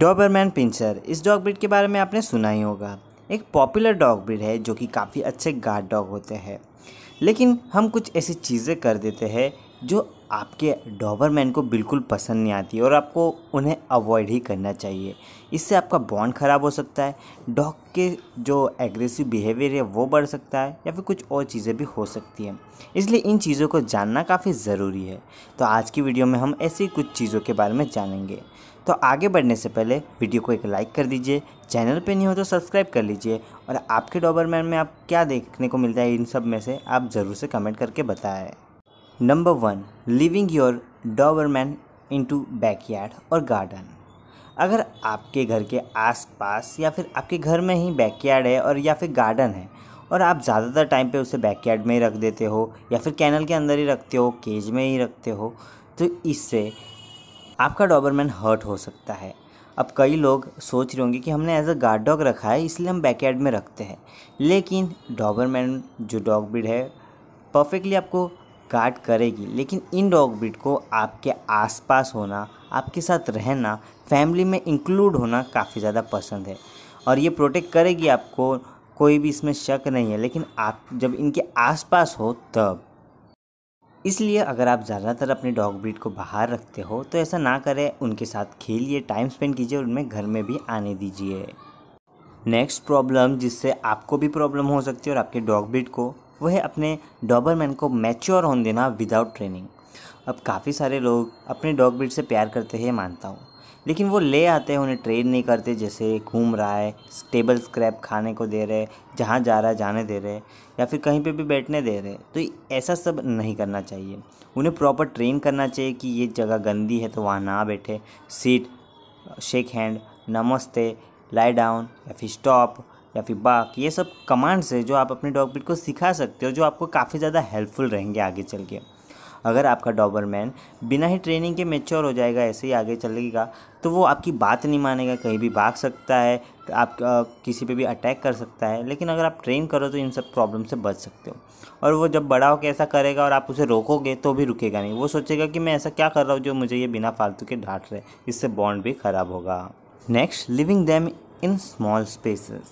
Dobermann pinscher इस dog breed के बारे में आपने सुना ही होगा एक पॉपुलर डॉग ब्रीड है जो कि काफ़ी अच्छे गार्ड डॉग होते हैं लेकिन हम कुछ ऐसी चीज़ें कर देते हैं जो आपके डॉबरमैन को बिल्कुल पसंद नहीं आती और आपको उन्हें अवॉइड ही करना चाहिए इससे आपका बॉन्ड ख़राब हो सकता है डॉग के जो एग्रेसिव बिहेवियर है वो बढ़ सकता है या फिर कुछ और चीज़ें भी हो सकती हैं इसलिए इन चीज़ों को जानना काफ़ी ज़रूरी है तो आज की वीडियो में हम ऐसी कुछ चीज़ों के बारे में जानेंगे तो आगे बढ़ने से पहले वीडियो को एक लाइक कर दीजिए चैनल पे नहीं हो तो सब्सक्राइब कर लीजिए और आपके डॉबरमैन में आप क्या देखने को मिलता है इन सब में से आप ज़रूर से कमेंट करके बताएं number one living your Doberman into backyard और गार्डन अगर आपके घर के आसपास या फिर आपके घर में ही बैकयार्ड है और या फिर गार्डन है और आप ज़्यादातर टाइम पे उसे बैकयार्ड में ही रख देते हो या फिर कैनल के अंदर ही रखते हो केज में ही रखते हो तो इससे आपका डॉबरमैन हर्ट हो सकता है अब कई लोग सोच रहे होंगे कि हमने एज अ गार्ड डॉग रखा है इसलिए हम बैकयार्ड में रखते हैं लेकिन डॉबरमैन जो डॉग ब्रीड है परफेक्टली आपको गार्ड करेगी लेकिन इन डॉग ब्रीड को आपके आसपास होना आपके साथ रहना फैमिली में इंक्लूड होना काफ़ी ज़्यादा पसंद है और ये प्रोटेक्ट करेगी आपको कोई भी इसमें शक नहीं है लेकिन आप जब इनके आसपास हो तब इसलिए अगर आप ज़्यादातर अपने डॉग ब्रीड को बाहर रखते हो तो ऐसा ना करें उनके साथ खेलिए टाइम स्पेंड कीजिए और उनमें घर में भी आने दीजिए नेक्स्ट प्रॉब्लम जिससे आपको भी प्रॉब्लम हो सकती है और आपके डॉग ब्रीड को वह अपने डॉबरमैन को मैच्योर होने देना विदाउट ट्रेनिंग अब काफ़ी सारे लोग अपने डॉग ब्रीड से प्यार करते हैं मानता हूँ लेकिन वो ले आते हैं उन्हें ट्रेन नहीं करते जैसे घूम रहा है टेबल स्क्रैप खाने को दे रहे जहाँ जा रहा है जाने दे रहे या फिर कहीं पे भी बैठने दे रहे तो ऐसा सब नहीं करना चाहिए उन्हें प्रॉपर ट्रेन करना चाहिए कि ये जगह गंदी है तो वहाँ ना बैठे सीट शेक हैंड नमस्ते लाई डाउन या फिर स्टॉप या फिर बाक ये सब कमांड्स है जो आप अपने डॉग को सिखा सकते हो जो आपको काफ़ी ज़्यादा हेल्पफुल रहेंगे आगे चल के अगर आपका डॉबरमैन बिना ही ट्रेनिंग के मेच्योर हो जाएगा ऐसे ही आगे चलेगा तो वो आपकी बात नहीं मानेगा कहीं भी भाग सकता है तो आप आ, किसी पे भी अटैक कर सकता है लेकिन अगर आप ट्रेन करो तो इन सब प्रॉब्लम से बच सकते हो और वो जब बड़ा होकर ऐसा करेगा और आप उसे रोकोगे तो भी रुकेगा नहीं वो सोचेगा कि मैं ऐसा क्या कर रहा हूँ जो मुझे ये बिना फालतू के डांट रहे इससे बॉन्ड भी ख़राब होगा next living them in small spaces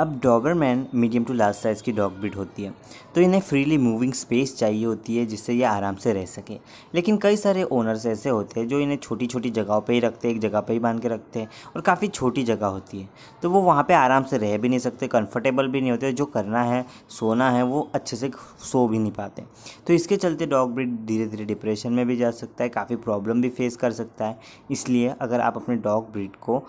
अब Doberman medium to large size की डॉग ब्रीड होती है तो इन्हें फ्रीली मूविंग स्पेस चाहिए होती है जिससे ये आराम से रह सके लेकिन कई सारे ओनर्स ऐसे होते हैं जो इन्हें छोटी छोटी जगहों पे ही रखते हैं एक जगह पे ही बांध के रखते हैं और काफ़ी छोटी जगह होती है तो वो वहाँ पर आराम से रह भी नहीं सकते कंफर्टेबल भी नहीं होते जो करना है सोना है वो अच्छे से सो भी नहीं पाते तो इसके चलते डॉग ब्रीड धीरे धीरे डिप्रेशन में भी जा सकता है काफ़ी प्रॉब्लम भी फेस कर सकता है इसलिए अगर आप अपने डॉग ब्रीड को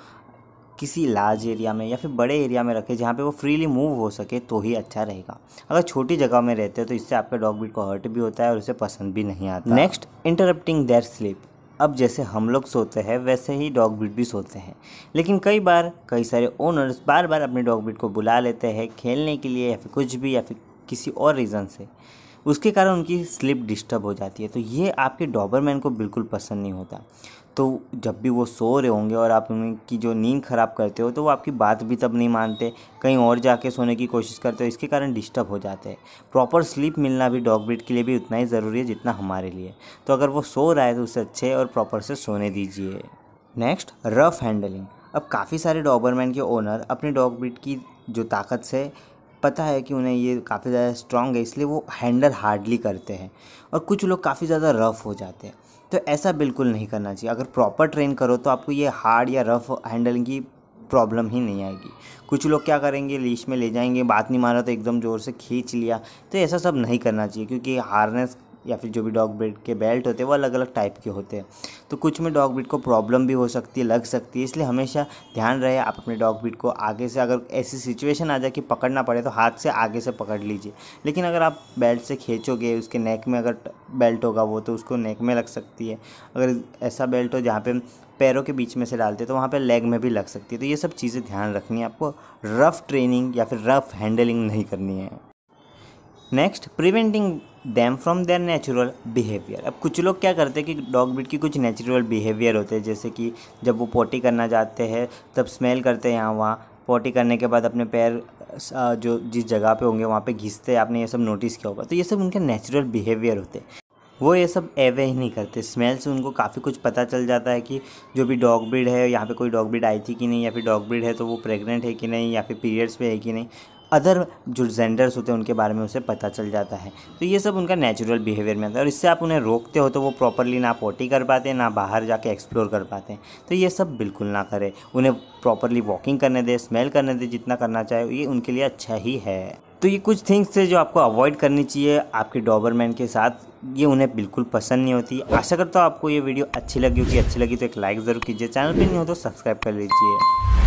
किसी लार्ज एरिया में या फिर बड़े एरिया में रखें जहाँ पे वो फ्रीली मूव हो सके तो ही अच्छा रहेगा अगर छोटी जगह में रहते हैं तो इससे आपके डॉग बीट को हर्ट भी होता है और उसे पसंद भी नहीं आता नेक्स्ट इंटरप्टिंग देयर स्लीप अब जैसे हम लोग सोते हैं वैसे ही डॉग बीट भी सोते हैं लेकिन कई बार कई सारे ओनर्स बार बार अपने डॉग बीट को बुला लेते हैं खेलने के लिए या फिर कुछ भी या फिर किसी और रीज़न से उसके कारण उनकी स्लिप डिस्टर्ब हो जाती है तो ये आपके डॉबरमैन को बिल्कुल पसंद नहीं होता तो जब भी वो सो रहे होंगे और आप उनकी जो नींद ख़राब करते हो तो वो आपकी बात भी तब नहीं मानते कहीं और जाके सोने की कोशिश करते हो इसके कारण डिस्टर्ब हो जाते हैं प्रॉपर स्लीप मिलना भी डॉग ब्रीड के लिए भी उतना ही ज़रूरी है जितना हमारे लिए तो अगर वो सो रहा है तो उसे अच्छे और प्रॉपर से सोने दीजिए नेक्स्ट रफ़ हैंडलिंग अब काफ़ी सारे डॉबरमैन के ओनर अपने डॉग ब्रीड की जो ताकत से पता है कि उन्हें ये काफ़ी ज़्यादा स्ट्रॉन्ग है इसलिए वो हैंडल हार्डली करते हैं और कुछ लोग काफ़ी ज़्यादा रफ़ हो जाते हैं तो ऐसा बिल्कुल नहीं करना चाहिए अगर प्रॉपर ट्रेन करो तो आपको ये हार्ड या रफ़ हैंडलिंग की प्रॉब्लम ही नहीं आएगी कुछ लोग क्या करेंगे लीच में ले जाएंगे बात नहीं मारा तो एकदम ज़ोर से खींच लिया तो ऐसा सब नहीं करना चाहिए क्योंकि हार्नेस या फिर जो भी डॉग ब्रीड के बेल्ट होते हैं वो अलग अलग टाइप के होते हैं तो कुछ में डॉग ब्रीड को प्रॉब्लम भी हो सकती है लग सकती है इसलिए हमेशा ध्यान रहे आप अपने डॉग ब्रीड को आगे से अगर ऐसी सिचुएशन आ जाए कि पकड़ना पड़े तो हाथ से आगे से पकड़ लीजिए लेकिन अगर आप बेल्ट से खींचोगे उसके नेक में अगर बेल्ट होगा वो तो उसको नेक में लग सकती है अगर ऐसा बेल्ट हो जहाँ पर पैरों के बीच में से डालते तो वहाँ पर लेग में भी लग सकती है तो ये सब चीज़ें ध्यान रखनी है आपको रफ़ ट्रेनिंग या फिर रफ़ हैंडलिंग नहीं करनी है next preventing them from their natural behaviour अब कुछ लोग क्या करते हैं कि डॉग ब्रीड की कुछ नेचुरल बिहेवियर होते हैं जैसे कि जब वो पोटी करना चाहते हैं तब स्मेल करते हैं यहाँ वहाँ पोटी करने के बाद अपने पैर जो जिस जगह पे होंगे वहाँ पे घिसते हैं आपने ये सब नोटिस किया होगा तो ये सब उनके नेचुरल बिहेवियर होते हैं वो ये सब एवे ही नहीं करते स्मेल से उनको काफ़ी कुछ पता चल जाता है कि जो भी डॉग ब्रीड है यहाँ पे कोई डॉग ब्रीड आई थी कि नहीं या फिर डॉग ब्रीड है तो वो प्रेग्नेंट है कि नहीं या फिर पीरियड्स पे है कि नहीं अदर जो जेंडर्स होते हैं उनके बारे में उसे पता चल जाता है तो ये सब उनका नेचुरल बिहेवियर में आता है और इससे आप उन्हें रोकते हो तो वो प्रॉपरली ना पोटी कर पाते हैं ना बाहर जाके एक्सप्लोर कर पाते हैं तो ये सब बिल्कुल ना करें उन्हें प्रॉपरली वॉकिंग करने दें स्मेल करने दें जितना करना चाहे ये उनके लिए अच्छा ही है तो ये कुछ थिंग्स थे जो आपको अवॉइड करनी चाहिए आपके डॉबरमैन के साथ ये उन्हें बिल्कुल पसंद नहीं होती आशा करता हूँ आपको ये वीडियो अच्छी लगी होगी अच्छी लगी तो एक लाइक ज़रूर कीजिए चैनल पर नहीं हो तो सब्सक्राइब कर लीजिए